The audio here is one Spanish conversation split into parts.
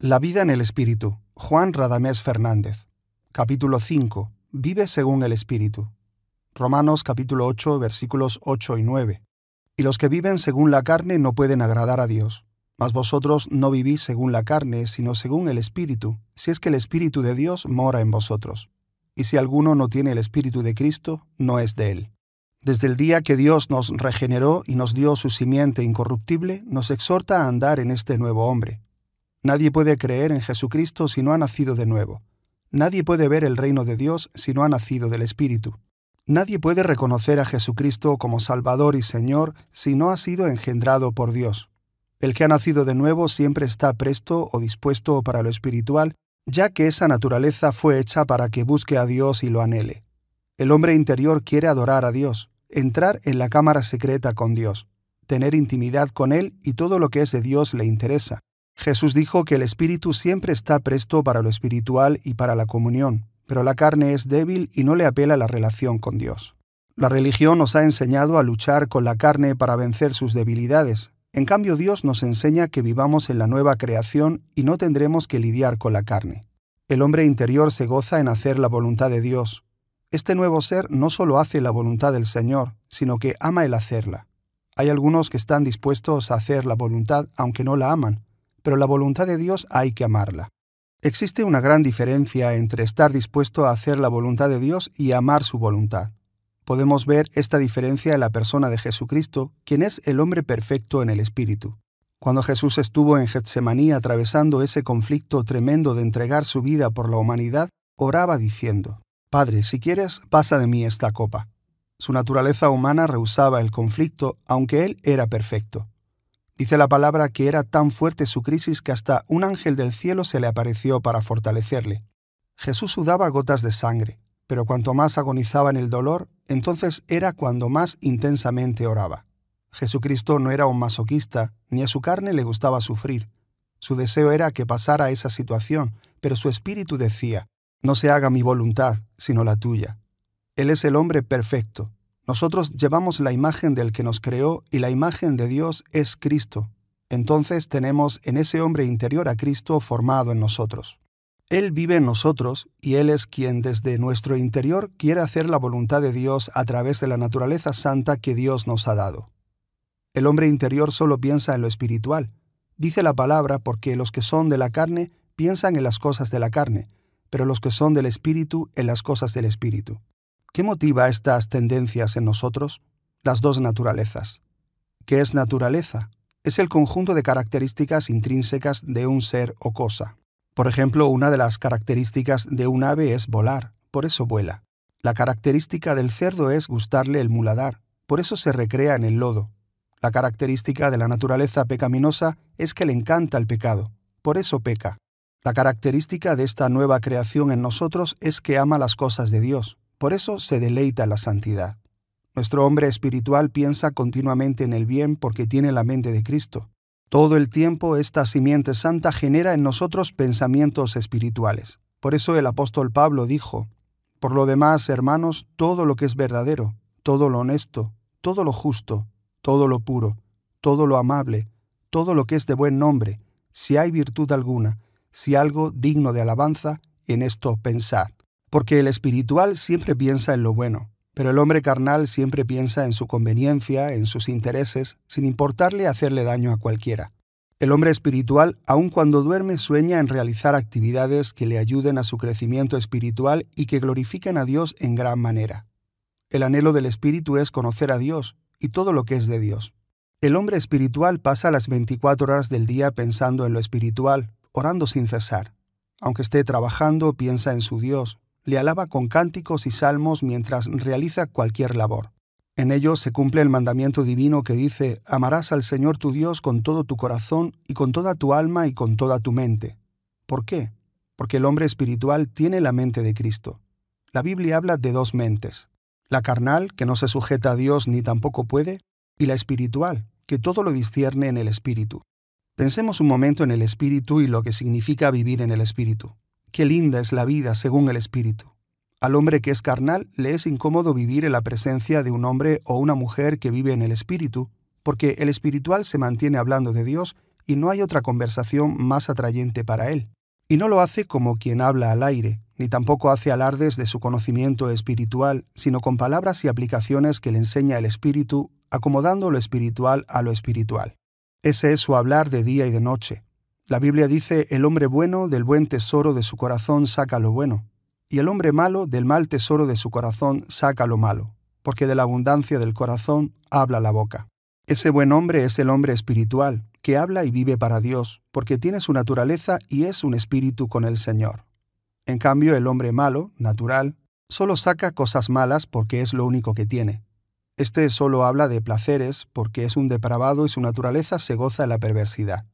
La vida en el Espíritu. Juan Radamés Fernández. Capítulo 5. Vive según el Espíritu. Romanos capítulo 8 versículos 8 y 9. Y los que viven según la carne no pueden agradar a Dios. Mas vosotros no vivís según la carne, sino según el Espíritu, si es que el Espíritu de Dios mora en vosotros. Y si alguno no tiene el Espíritu de Cristo, no es de él. Desde el día que Dios nos regeneró y nos dio su simiente incorruptible, nos exhorta a andar en este nuevo hombre Nadie puede creer en Jesucristo si no ha nacido de nuevo. Nadie puede ver el reino de Dios si no ha nacido del Espíritu. Nadie puede reconocer a Jesucristo como Salvador y Señor si no ha sido engendrado por Dios. El que ha nacido de nuevo siempre está presto o dispuesto para lo espiritual, ya que esa naturaleza fue hecha para que busque a Dios y lo anhele. El hombre interior quiere adorar a Dios, entrar en la cámara secreta con Dios, tener intimidad con Él y todo lo que es de Dios le interesa, Jesús dijo que el espíritu siempre está presto para lo espiritual y para la comunión, pero la carne es débil y no le apela la relación con Dios. La religión nos ha enseñado a luchar con la carne para vencer sus debilidades. En cambio, Dios nos enseña que vivamos en la nueva creación y no tendremos que lidiar con la carne. El hombre interior se goza en hacer la voluntad de Dios. Este nuevo ser no solo hace la voluntad del Señor, sino que ama el hacerla. Hay algunos que están dispuestos a hacer la voluntad aunque no la aman, pero la voluntad de Dios hay que amarla. Existe una gran diferencia entre estar dispuesto a hacer la voluntad de Dios y amar su voluntad. Podemos ver esta diferencia en la persona de Jesucristo, quien es el hombre perfecto en el Espíritu. Cuando Jesús estuvo en Getsemaní atravesando ese conflicto tremendo de entregar su vida por la humanidad, oraba diciendo, Padre, si quieres, pasa de mí esta copa. Su naturaleza humana rehusaba el conflicto, aunque él era perfecto. Dice la palabra que era tan fuerte su crisis que hasta un ángel del cielo se le apareció para fortalecerle. Jesús sudaba gotas de sangre, pero cuanto más agonizaba en el dolor, entonces era cuando más intensamente oraba. Jesucristo no era un masoquista, ni a su carne le gustaba sufrir. Su deseo era que pasara esa situación, pero su espíritu decía, no se haga mi voluntad, sino la tuya. Él es el hombre perfecto, nosotros llevamos la imagen del que nos creó y la imagen de Dios es Cristo. Entonces tenemos en ese hombre interior a Cristo formado en nosotros. Él vive en nosotros y Él es quien desde nuestro interior quiere hacer la voluntad de Dios a través de la naturaleza santa que Dios nos ha dado. El hombre interior solo piensa en lo espiritual. Dice la palabra porque los que son de la carne piensan en las cosas de la carne, pero los que son del espíritu en las cosas del espíritu. ¿Qué motiva estas tendencias en nosotros? Las dos naturalezas. ¿Qué es naturaleza? Es el conjunto de características intrínsecas de un ser o cosa. Por ejemplo, una de las características de un ave es volar, por eso vuela. La característica del cerdo es gustarle el muladar, por eso se recrea en el lodo. La característica de la naturaleza pecaminosa es que le encanta el pecado, por eso peca. La característica de esta nueva creación en nosotros es que ama las cosas de Dios, por eso se deleita la santidad. Nuestro hombre espiritual piensa continuamente en el bien porque tiene la mente de Cristo. Todo el tiempo esta simiente santa genera en nosotros pensamientos espirituales. Por eso el apóstol Pablo dijo, Por lo demás, hermanos, todo lo que es verdadero, todo lo honesto, todo lo justo, todo lo puro, todo lo amable, todo lo que es de buen nombre, si hay virtud alguna, si algo digno de alabanza, en esto pensad porque el espiritual siempre piensa en lo bueno, pero el hombre carnal siempre piensa en su conveniencia, en sus intereses, sin importarle hacerle daño a cualquiera. El hombre espiritual, aun cuando duerme, sueña en realizar actividades que le ayuden a su crecimiento espiritual y que glorifiquen a Dios en gran manera. El anhelo del espíritu es conocer a Dios y todo lo que es de Dios. El hombre espiritual pasa las 24 horas del día pensando en lo espiritual, orando sin cesar. Aunque esté trabajando, piensa en su Dios, le alaba con cánticos y salmos mientras realiza cualquier labor. En ello se cumple el mandamiento divino que dice, amarás al Señor tu Dios con todo tu corazón y con toda tu alma y con toda tu mente. ¿Por qué? Porque el hombre espiritual tiene la mente de Cristo. La Biblia habla de dos mentes, la carnal, que no se sujeta a Dios ni tampoco puede, y la espiritual, que todo lo discierne en el espíritu. Pensemos un momento en el espíritu y lo que significa vivir en el espíritu. Qué linda es la vida según el Espíritu. Al hombre que es carnal le es incómodo vivir en la presencia de un hombre o una mujer que vive en el Espíritu, porque el espiritual se mantiene hablando de Dios y no hay otra conversación más atrayente para él. Y no lo hace como quien habla al aire, ni tampoco hace alardes de su conocimiento espiritual, sino con palabras y aplicaciones que le enseña el Espíritu, acomodando lo espiritual a lo espiritual. Ese es su hablar de día y de noche, la Biblia dice, el hombre bueno del buen tesoro de su corazón saca lo bueno, y el hombre malo del mal tesoro de su corazón saca lo malo, porque de la abundancia del corazón habla la boca. Ese buen hombre es el hombre espiritual, que habla y vive para Dios, porque tiene su naturaleza y es un espíritu con el Señor. En cambio, el hombre malo, natural, solo saca cosas malas porque es lo único que tiene. Este solo habla de placeres porque es un depravado y su naturaleza se goza de la perversidad.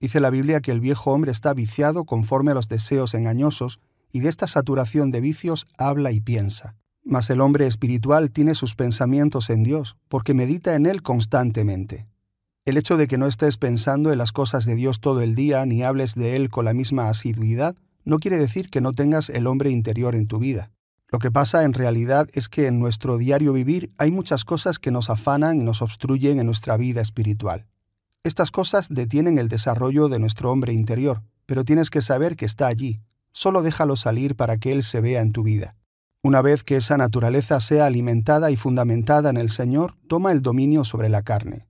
Dice la Biblia que el viejo hombre está viciado conforme a los deseos engañosos, y de esta saturación de vicios habla y piensa. Mas el hombre espiritual tiene sus pensamientos en Dios, porque medita en Él constantemente. El hecho de que no estés pensando en las cosas de Dios todo el día ni hables de Él con la misma asiduidad, no quiere decir que no tengas el hombre interior en tu vida. Lo que pasa en realidad es que en nuestro diario vivir hay muchas cosas que nos afanan y nos obstruyen en nuestra vida espiritual. Estas cosas detienen el desarrollo de nuestro hombre interior, pero tienes que saber que está allí. Solo déjalo salir para que Él se vea en tu vida. Una vez que esa naturaleza sea alimentada y fundamentada en el Señor, toma el dominio sobre la carne.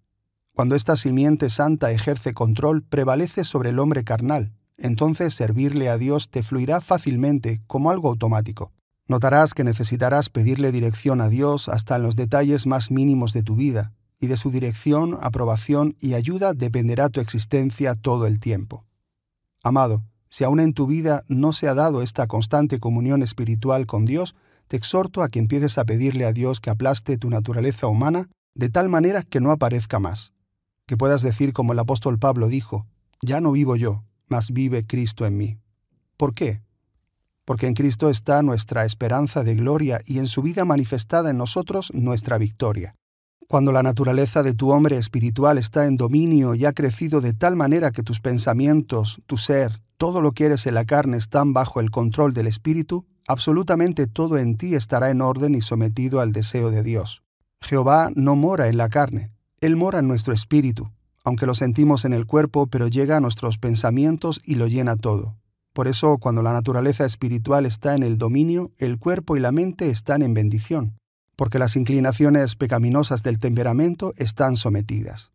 Cuando esta simiente santa ejerce control, prevalece sobre el hombre carnal. Entonces servirle a Dios te fluirá fácilmente, como algo automático. Notarás que necesitarás pedirle dirección a Dios hasta en los detalles más mínimos de tu vida, y de su dirección, aprobación y ayuda dependerá tu existencia todo el tiempo. Amado, si aún en tu vida no se ha dado esta constante comunión espiritual con Dios, te exhorto a que empieces a pedirle a Dios que aplaste tu naturaleza humana de tal manera que no aparezca más. Que puedas decir como el apóstol Pablo dijo, ya no vivo yo, mas vive Cristo en mí. ¿Por qué? Porque en Cristo está nuestra esperanza de gloria y en su vida manifestada en nosotros nuestra victoria. Cuando la naturaleza de tu hombre espiritual está en dominio y ha crecido de tal manera que tus pensamientos, tu ser, todo lo que eres en la carne están bajo el control del espíritu, absolutamente todo en ti estará en orden y sometido al deseo de Dios. Jehová no mora en la carne, Él mora en nuestro espíritu, aunque lo sentimos en el cuerpo, pero llega a nuestros pensamientos y lo llena todo. Por eso, cuando la naturaleza espiritual está en el dominio, el cuerpo y la mente están en bendición porque las inclinaciones pecaminosas del temperamento están sometidas.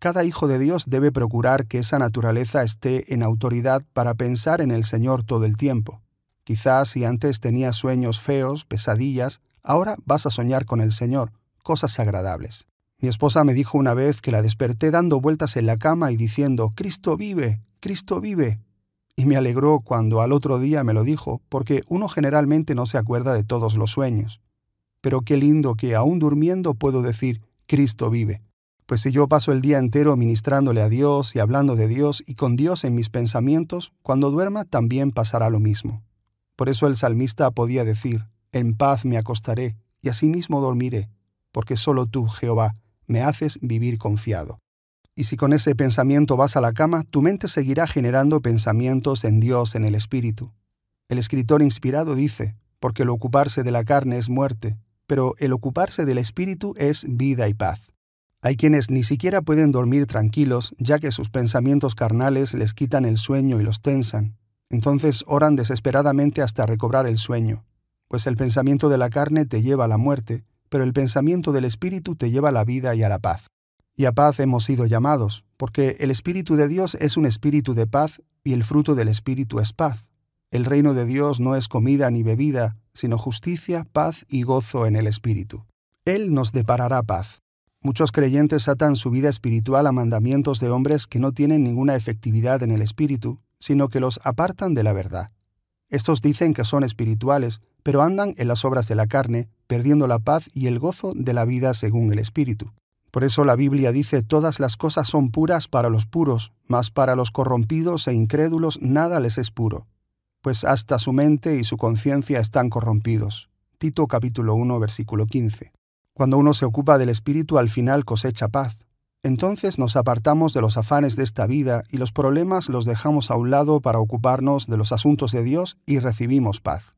Cada hijo de Dios debe procurar que esa naturaleza esté en autoridad para pensar en el Señor todo el tiempo. Quizás si antes tenías sueños feos, pesadillas, ahora vas a soñar con el Señor, cosas agradables. Mi esposa me dijo una vez que la desperté dando vueltas en la cama y diciendo, Cristo vive, Cristo vive. Y me alegró cuando al otro día me lo dijo, porque uno generalmente no se acuerda de todos los sueños. Pero qué lindo que aún durmiendo puedo decir, Cristo vive. Pues si yo paso el día entero ministrándole a Dios y hablando de Dios y con Dios en mis pensamientos, cuando duerma también pasará lo mismo. Por eso el salmista podía decir, En paz me acostaré y asimismo dormiré, porque solo tú, Jehová, me haces vivir confiado. Y si con ese pensamiento vas a la cama, tu mente seguirá generando pensamientos en Dios, en el Espíritu. El escritor inspirado dice, porque el ocuparse de la carne es muerte, pero el ocuparse del espíritu es vida y paz. Hay quienes ni siquiera pueden dormir tranquilos, ya que sus pensamientos carnales les quitan el sueño y los tensan. Entonces oran desesperadamente hasta recobrar el sueño, pues el pensamiento de la carne te lleva a la muerte, pero el pensamiento del espíritu te lleva a la vida y a la paz. Y a paz hemos sido llamados, porque el espíritu de Dios es un espíritu de paz y el fruto del espíritu es paz. El reino de Dios no es comida ni bebida, sino justicia, paz y gozo en el Espíritu. Él nos deparará paz. Muchos creyentes atan su vida espiritual a mandamientos de hombres que no tienen ninguna efectividad en el Espíritu, sino que los apartan de la verdad. Estos dicen que son espirituales, pero andan en las obras de la carne, perdiendo la paz y el gozo de la vida según el Espíritu. Por eso la Biblia dice todas las cosas son puras para los puros, mas para los corrompidos e incrédulos nada les es puro pues hasta su mente y su conciencia están corrompidos. Tito capítulo 1 versículo 15. Cuando uno se ocupa del espíritu al final cosecha paz. Entonces nos apartamos de los afanes de esta vida y los problemas los dejamos a un lado para ocuparnos de los asuntos de Dios y recibimos paz.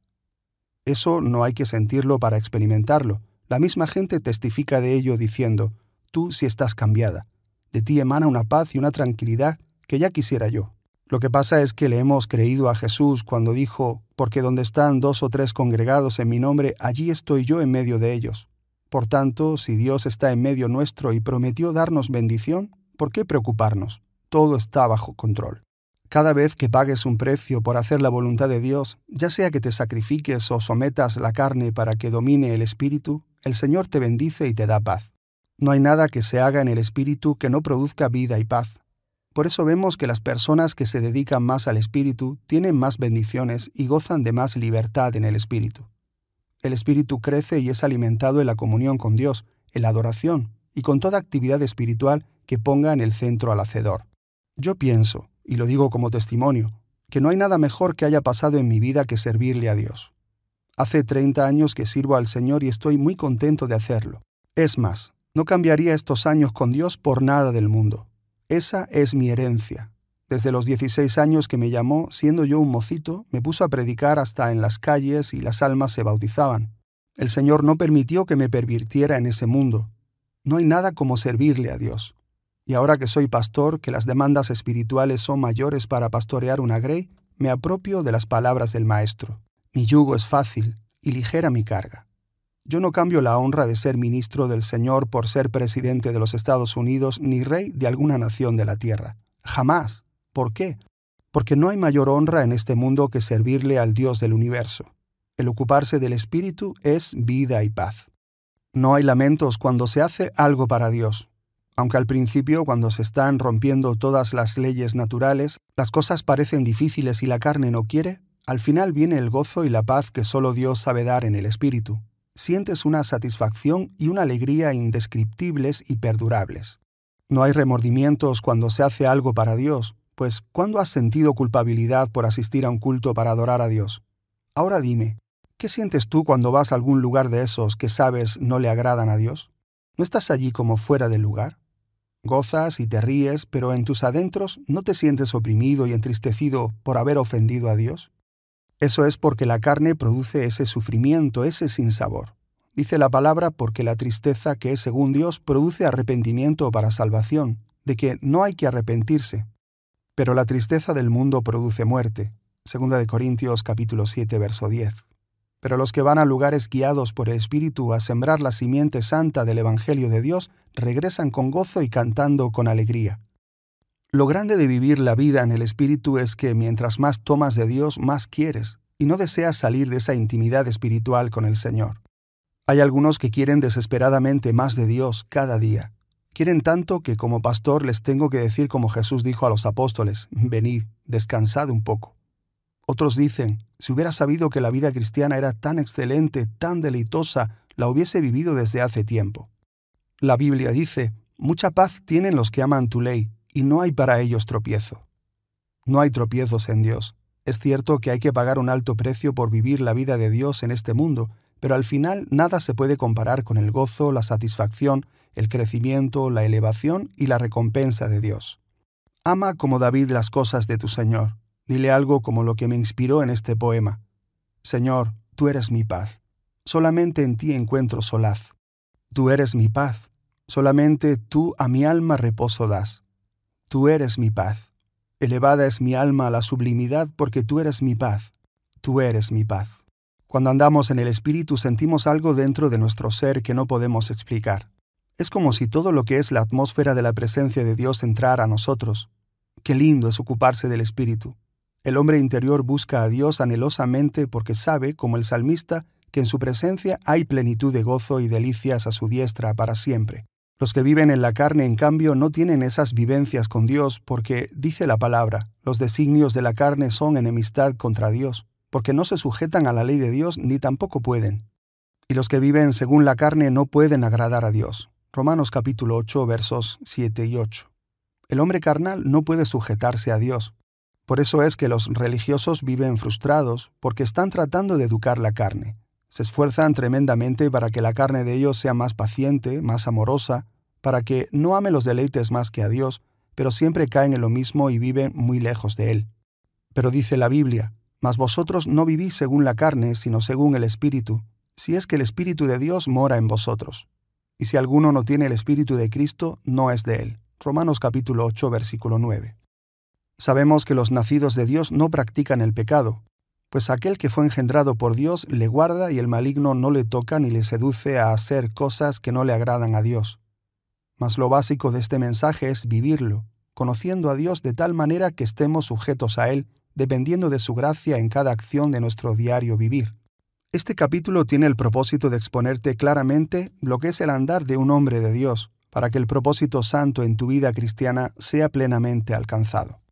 Eso no hay que sentirlo para experimentarlo. La misma gente testifica de ello diciendo, tú sí estás cambiada. De ti emana una paz y una tranquilidad que ya quisiera yo. Lo que pasa es que le hemos creído a Jesús cuando dijo, porque donde están dos o tres congregados en mi nombre, allí estoy yo en medio de ellos. Por tanto, si Dios está en medio nuestro y prometió darnos bendición, ¿por qué preocuparnos? Todo está bajo control. Cada vez que pagues un precio por hacer la voluntad de Dios, ya sea que te sacrifiques o sometas la carne para que domine el espíritu, el Señor te bendice y te da paz. No hay nada que se haga en el espíritu que no produzca vida y paz. Por eso vemos que las personas que se dedican más al Espíritu tienen más bendiciones y gozan de más libertad en el Espíritu. El Espíritu crece y es alimentado en la comunión con Dios, en la adoración y con toda actividad espiritual que ponga en el centro al Hacedor. Yo pienso, y lo digo como testimonio, que no hay nada mejor que haya pasado en mi vida que servirle a Dios. Hace 30 años que sirvo al Señor y estoy muy contento de hacerlo. Es más, no cambiaría estos años con Dios por nada del mundo. Esa es mi herencia. Desde los 16 años que me llamó, siendo yo un mocito, me puso a predicar hasta en las calles y las almas se bautizaban. El Señor no permitió que me pervirtiera en ese mundo. No hay nada como servirle a Dios. Y ahora que soy pastor, que las demandas espirituales son mayores para pastorear una grey, me apropio de las palabras del Maestro. Mi yugo es fácil y ligera mi carga. Yo no cambio la honra de ser ministro del Señor por ser presidente de los Estados Unidos ni rey de alguna nación de la tierra. Jamás. ¿Por qué? Porque no hay mayor honra en este mundo que servirle al Dios del universo. El ocuparse del Espíritu es vida y paz. No hay lamentos cuando se hace algo para Dios. Aunque al principio, cuando se están rompiendo todas las leyes naturales, las cosas parecen difíciles y la carne no quiere, al final viene el gozo y la paz que solo Dios sabe dar en el Espíritu sientes una satisfacción y una alegría indescriptibles y perdurables. No hay remordimientos cuando se hace algo para Dios, pues ¿cuándo has sentido culpabilidad por asistir a un culto para adorar a Dios? Ahora dime, ¿qué sientes tú cuando vas a algún lugar de esos que sabes no le agradan a Dios? ¿No estás allí como fuera del lugar? Gozas y te ríes, pero en tus adentros no te sientes oprimido y entristecido por haber ofendido a Dios? Eso es porque la carne produce ese sufrimiento, ese sinsabor. Dice la palabra porque la tristeza que es según Dios produce arrepentimiento para salvación, de que no hay que arrepentirse. Pero la tristeza del mundo produce muerte. 2 Corintios capítulo 7 verso 10. Pero los que van a lugares guiados por el Espíritu a sembrar la simiente santa del Evangelio de Dios regresan con gozo y cantando con alegría. Lo grande de vivir la vida en el Espíritu es que mientras más tomas de Dios, más quieres, y no deseas salir de esa intimidad espiritual con el Señor. Hay algunos que quieren desesperadamente más de Dios cada día. Quieren tanto que como pastor les tengo que decir como Jesús dijo a los apóstoles, venid, descansad un poco. Otros dicen, si hubiera sabido que la vida cristiana era tan excelente, tan deleitosa, la hubiese vivido desde hace tiempo. La Biblia dice, mucha paz tienen los que aman tu ley, y no hay para ellos tropiezo. No hay tropiezos en Dios. Es cierto que hay que pagar un alto precio por vivir la vida de Dios en este mundo, pero al final nada se puede comparar con el gozo, la satisfacción, el crecimiento, la elevación y la recompensa de Dios. Ama como David las cosas de tu Señor. Dile algo como lo que me inspiró en este poema. Señor, tú eres mi paz. Solamente en ti encuentro solaz. Tú eres mi paz. Solamente tú a mi alma reposo das. Tú eres mi paz. Elevada es mi alma a la sublimidad porque tú eres mi paz. Tú eres mi paz. Cuando andamos en el Espíritu sentimos algo dentro de nuestro ser que no podemos explicar. Es como si todo lo que es la atmósfera de la presencia de Dios entrara a nosotros. Qué lindo es ocuparse del Espíritu. El hombre interior busca a Dios anhelosamente porque sabe, como el salmista, que en su presencia hay plenitud de gozo y delicias a su diestra para siempre. Los que viven en la carne, en cambio, no tienen esas vivencias con Dios porque, dice la palabra, los designios de la carne son enemistad contra Dios, porque no se sujetan a la ley de Dios ni tampoco pueden. Y los que viven según la carne no pueden agradar a Dios. Romanos capítulo 8 versos 7 y 8. El hombre carnal no puede sujetarse a Dios. Por eso es que los religiosos viven frustrados porque están tratando de educar la carne, se esfuerzan tremendamente para que la carne de ellos sea más paciente, más amorosa, para que no ame los deleites más que a Dios, pero siempre caen en lo mismo y viven muy lejos de Él. Pero dice la Biblia, Mas vosotros no vivís según la carne, sino según el Espíritu, si es que el Espíritu de Dios mora en vosotros. Y si alguno no tiene el Espíritu de Cristo, no es de Él. Romanos capítulo 8, versículo 9. Sabemos que los nacidos de Dios no practican el pecado, pues aquel que fue engendrado por Dios le guarda y el maligno no le toca ni le seduce a hacer cosas que no le agradan a Dios. Mas lo básico de este mensaje es vivirlo, conociendo a Dios de tal manera que estemos sujetos a Él, dependiendo de su gracia en cada acción de nuestro diario vivir. Este capítulo tiene el propósito de exponerte claramente lo que es el andar de un hombre de Dios, para que el propósito santo en tu vida cristiana sea plenamente alcanzado.